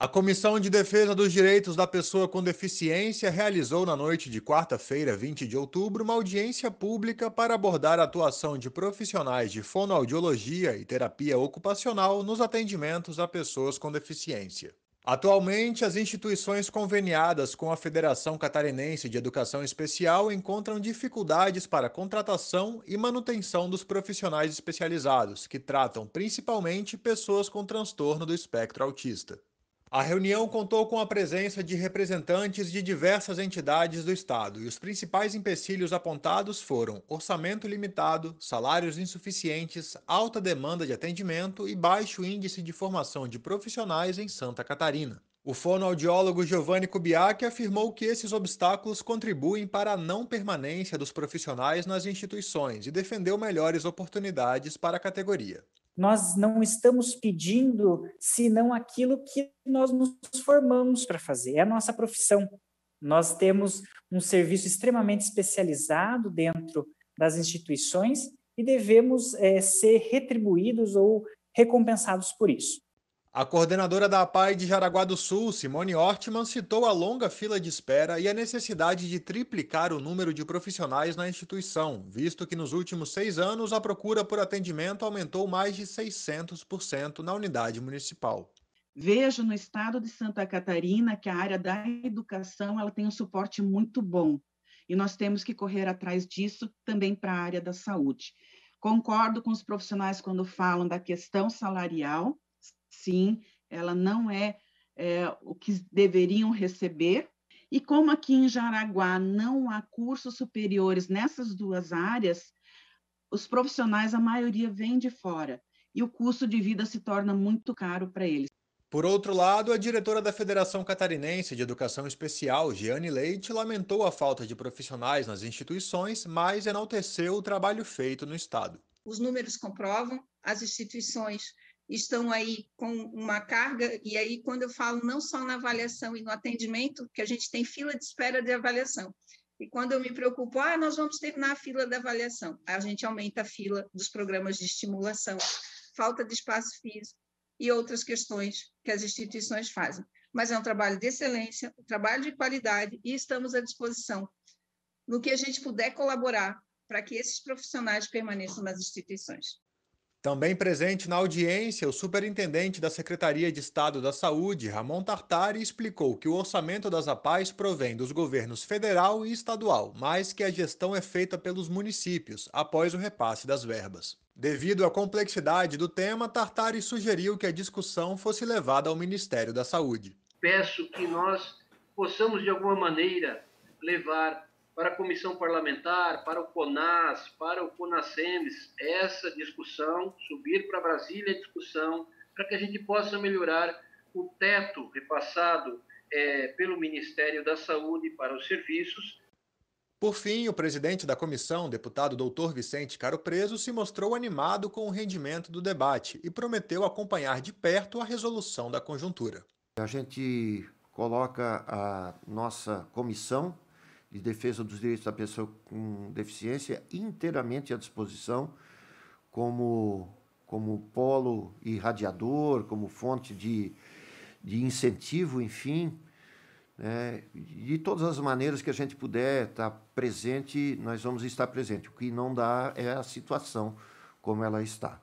A Comissão de Defesa dos Direitos da Pessoa com Deficiência realizou na noite de quarta-feira, 20 de outubro, uma audiência pública para abordar a atuação de profissionais de fonoaudiologia e terapia ocupacional nos atendimentos a pessoas com deficiência. Atualmente, as instituições conveniadas com a Federação Catarinense de Educação Especial encontram dificuldades para a contratação e manutenção dos profissionais especializados, que tratam principalmente pessoas com transtorno do espectro autista. A reunião contou com a presença de representantes de diversas entidades do Estado e os principais empecilhos apontados foram orçamento limitado, salários insuficientes, alta demanda de atendimento e baixo índice de formação de profissionais em Santa Catarina. O fonoaudiólogo Giovanni Kubiak afirmou que esses obstáculos contribuem para a não permanência dos profissionais nas instituições e defendeu melhores oportunidades para a categoria. Nós não estamos pedindo senão aquilo que nós nos formamos para fazer, é a nossa profissão. Nós temos um serviço extremamente especializado dentro das instituições e devemos é, ser retribuídos ou recompensados por isso. A coordenadora da APAI de Jaraguá do Sul, Simone Ortman, citou a longa fila de espera e a necessidade de triplicar o número de profissionais na instituição, visto que nos últimos seis anos a procura por atendimento aumentou mais de 600% na unidade municipal. Vejo no estado de Santa Catarina que a área da educação ela tem um suporte muito bom e nós temos que correr atrás disso também para a área da saúde. Concordo com os profissionais quando falam da questão salarial, sim, ela não é, é o que deveriam receber. E como aqui em Jaraguá não há cursos superiores nessas duas áreas, os profissionais, a maioria vem de fora e o custo de vida se torna muito caro para eles. Por outro lado, a diretora da Federação Catarinense de Educação Especial, Giane Leite, lamentou a falta de profissionais nas instituições, mas enalteceu o trabalho feito no Estado. Os números comprovam, as instituições estão aí com uma carga, e aí, quando eu falo não só na avaliação e no atendimento, que a gente tem fila de espera de avaliação. E quando eu me preocupo, ah, nós vamos terminar a fila da avaliação, a gente aumenta a fila dos programas de estimulação, falta de espaço físico e outras questões que as instituições fazem. Mas é um trabalho de excelência, um trabalho de qualidade, e estamos à disposição no que a gente puder colaborar para que esses profissionais permaneçam nas instituições. Também presente na audiência, o superintendente da Secretaria de Estado da Saúde, Ramon Tartari, explicou que o orçamento das APAES provém dos governos federal e estadual, mas que a gestão é feita pelos municípios, após o repasse das verbas. Devido à complexidade do tema, Tartari sugeriu que a discussão fosse levada ao Ministério da Saúde. Peço que nós possamos, de alguma maneira, levar para a comissão parlamentar, para o CONAS, para o CONASEMES, essa discussão, subir para Brasília a discussão, para que a gente possa melhorar o teto repassado é, pelo Ministério da Saúde para os serviços. Por fim, o presidente da comissão, deputado doutor Vicente Caro Preso, se mostrou animado com o rendimento do debate e prometeu acompanhar de perto a resolução da conjuntura. A gente coloca a nossa comissão de defesa dos direitos da pessoa com deficiência inteiramente à disposição como, como polo irradiador, como fonte de, de incentivo, enfim. Né? De todas as maneiras que a gente puder estar presente, nós vamos estar presente. O que não dá é a situação como ela está.